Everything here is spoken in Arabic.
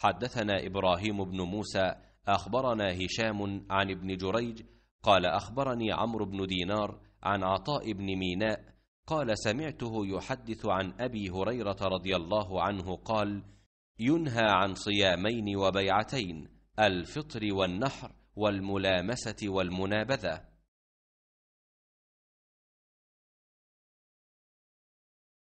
حدثنا إبراهيم بن موسى أخبرنا هشام عن ابن جريج قال أخبرني عمرو بن دينار عن عطاء بن ميناء قال سمعته يحدث عن أبي هريرة رضي الله عنه قال ينهى عن صيامين وبيعتين الفطر والنحر والملامسة والمنابذة